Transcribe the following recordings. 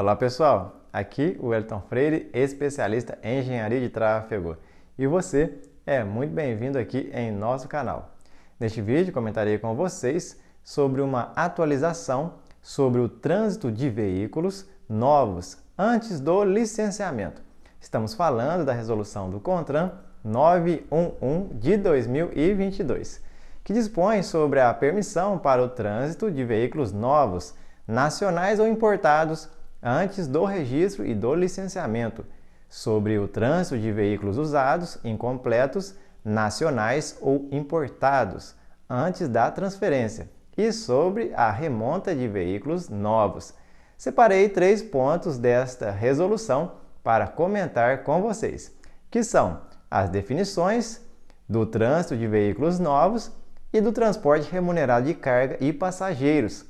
Olá pessoal, aqui o Elton Freire, especialista em engenharia de tráfego. E você é muito bem-vindo aqui em nosso canal. Neste vídeo comentarei com vocês sobre uma atualização sobre o trânsito de veículos novos antes do licenciamento. Estamos falando da resolução do CONTRAN 911 de 2022, que dispõe sobre a permissão para o trânsito de veículos novos, nacionais ou importados antes do registro e do licenciamento, sobre o trânsito de veículos usados, incompletos, nacionais ou importados, antes da transferência, e sobre a remonta de veículos novos. Separei três pontos desta resolução para comentar com vocês, que são as definições do trânsito de veículos novos e do transporte remunerado de carga e passageiros,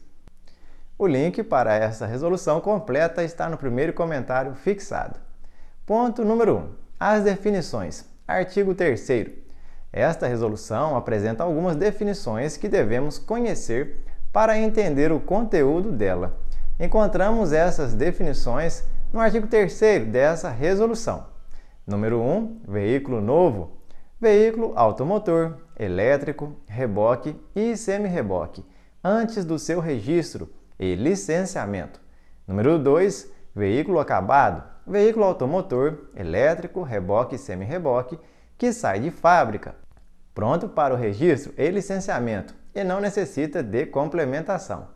o link para essa resolução completa está no primeiro comentário fixado. Ponto número 1. Um, as definições. Artigo 3 Esta resolução apresenta algumas definições que devemos conhecer para entender o conteúdo dela. Encontramos essas definições no artigo 3 dessa resolução. Número 1. Um, veículo novo. Veículo automotor, elétrico, reboque e semi-reboque, antes do seu registro, e licenciamento. Número 2, veículo acabado, veículo automotor, elétrico, reboque e semi-reboque, que sai de fábrica, pronto para o registro e licenciamento e não necessita de complementação.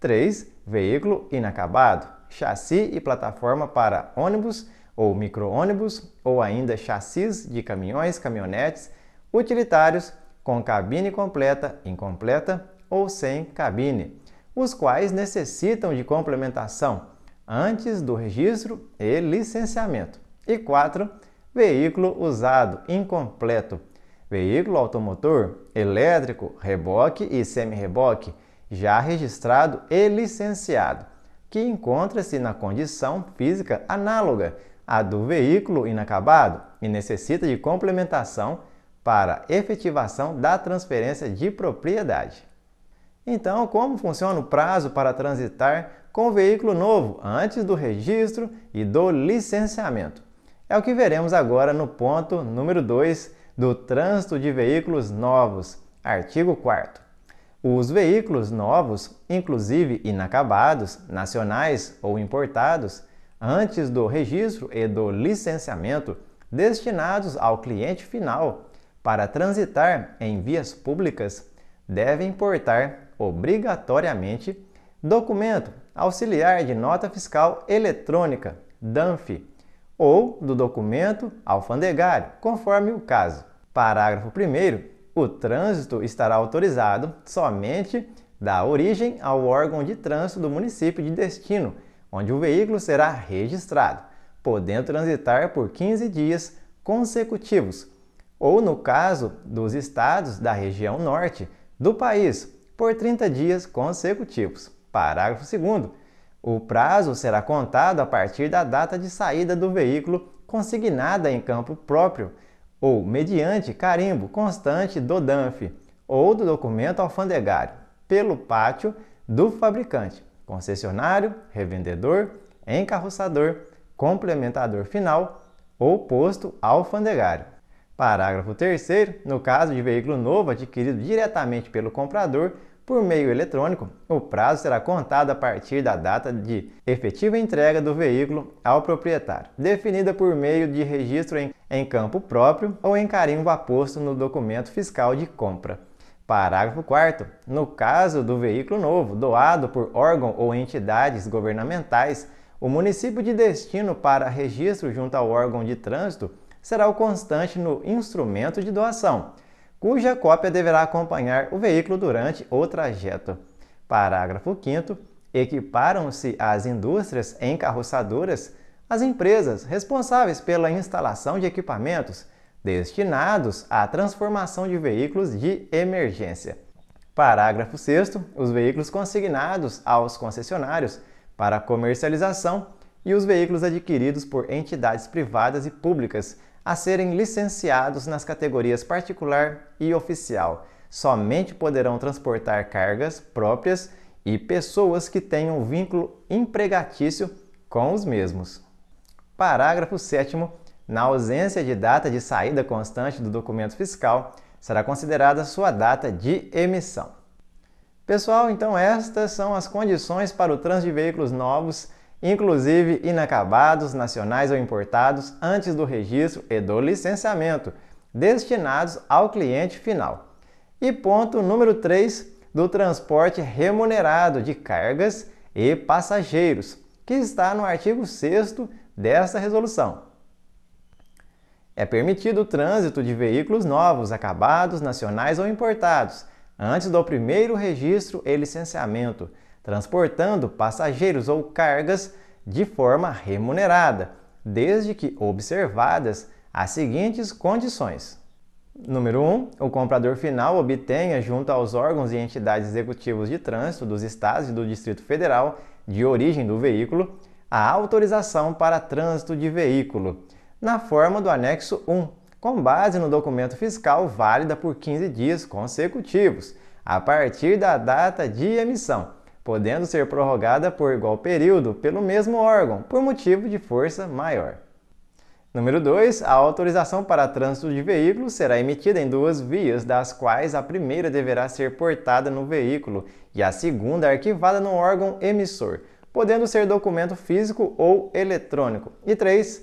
3. Veículo inacabado, chassi e plataforma para ônibus ou micro-ônibus ou ainda chassis de caminhões, caminhonetes, utilitários com cabine completa, incompleta ou sem cabine os quais necessitam de complementação antes do registro e licenciamento. E 4. Veículo usado incompleto. Veículo automotor, elétrico, reboque e semi-reboque, já registrado e licenciado, que encontra-se na condição física análoga à do veículo inacabado e necessita de complementação para efetivação da transferência de propriedade. Então, como funciona o prazo para transitar com o veículo novo antes do registro e do licenciamento? É o que veremos agora no ponto número 2 do Trânsito de Veículos Novos, artigo 4. Os veículos novos, inclusive inacabados, nacionais ou importados, antes do registro e do licenciamento, destinados ao cliente final para transitar em vias públicas, devem portar obrigatoriamente documento auxiliar de nota fiscal eletrônica, DANF, ou do documento alfandegário, conforme o caso. Parágrafo 1 o trânsito estará autorizado somente da origem ao órgão de trânsito do município de destino, onde o veículo será registrado, podendo transitar por 15 dias consecutivos, ou no caso dos estados da região norte do país, por 30 dias consecutivos. Parágrafo 2. O prazo será contado a partir da data de saída do veículo consignada em campo próprio ou mediante carimbo constante do DANF ou do documento alfandegário pelo pátio do fabricante, concessionário, revendedor, encarroçador, complementador final ou posto alfandegário. Parágrafo 3 no caso de veículo novo adquirido diretamente pelo comprador por meio eletrônico, o prazo será contado a partir da data de efetiva entrega do veículo ao proprietário, definida por meio de registro em, em campo próprio ou em carimbo aposto no documento fiscal de compra. Parágrafo 4 No caso do veículo novo doado por órgão ou entidades governamentais, o município de destino para registro junto ao órgão de trânsito será o constante no instrumento de doação, cuja cópia deverá acompanhar o veículo durante o trajeto. Parágrafo 5 Equiparam-se às indústrias encarroçadoras as empresas responsáveis pela instalação de equipamentos destinados à transformação de veículos de emergência. Parágrafo 6 Os veículos consignados aos concessionários para comercialização e os veículos adquiridos por entidades privadas e públicas a serem licenciados nas categorias particular e oficial. Somente poderão transportar cargas próprias e pessoas que tenham vínculo empregatício com os mesmos. Parágrafo 7 na ausência de data de saída constante do documento fiscal, será considerada sua data de emissão. Pessoal, então estas são as condições para o trânsito de veículos novos inclusive inacabados, nacionais ou importados, antes do registro e do licenciamento, destinados ao cliente final. E ponto número 3 do transporte remunerado de cargas e passageiros, que está no artigo 6 desta resolução. É permitido o trânsito de veículos novos, acabados, nacionais ou importados, antes do primeiro registro e licenciamento, transportando passageiros ou cargas de forma remunerada, desde que observadas as seguintes condições. Número 1. Um, o comprador final obtenha, junto aos órgãos e entidades executivos de trânsito dos estados e do Distrito Federal de origem do veículo, a autorização para trânsito de veículo, na forma do anexo 1, com base no documento fiscal válida por 15 dias consecutivos, a partir da data de emissão podendo ser prorrogada por igual período pelo mesmo órgão, por motivo de força maior. Número 2. A autorização para trânsito de veículos será emitida em duas vias, das quais a primeira deverá ser portada no veículo e a segunda arquivada no órgão emissor, podendo ser documento físico ou eletrônico. E 3.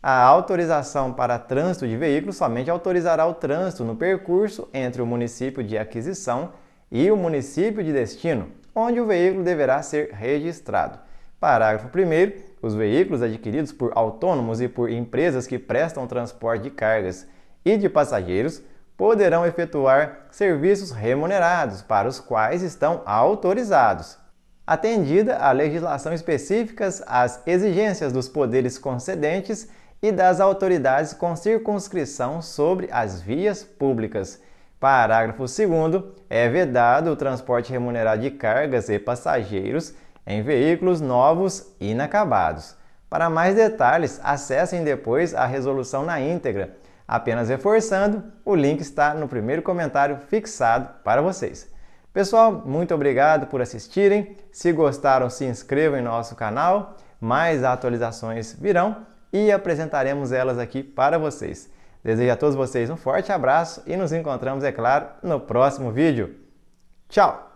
A autorização para trânsito de veículos somente autorizará o trânsito no percurso entre o município de aquisição e o município de destino, onde o veículo deverá ser registrado. Parágrafo 1. Os veículos adquiridos por autônomos e por empresas que prestam transporte de cargas e de passageiros poderão efetuar serviços remunerados para os quais estão autorizados, atendida a legislação específicas às exigências dos poderes concedentes e das autoridades com circunscrição sobre as vias públicas. Parágrafo 2 é vedado o transporte remunerado de cargas e passageiros em veículos novos e inacabados. Para mais detalhes, acessem depois a resolução na íntegra. Apenas reforçando, o link está no primeiro comentário fixado para vocês. Pessoal, muito obrigado por assistirem. Se gostaram, se inscrevam em nosso canal. Mais atualizações virão e apresentaremos elas aqui para vocês. Desejo a todos vocês um forte abraço e nos encontramos, é claro, no próximo vídeo. Tchau!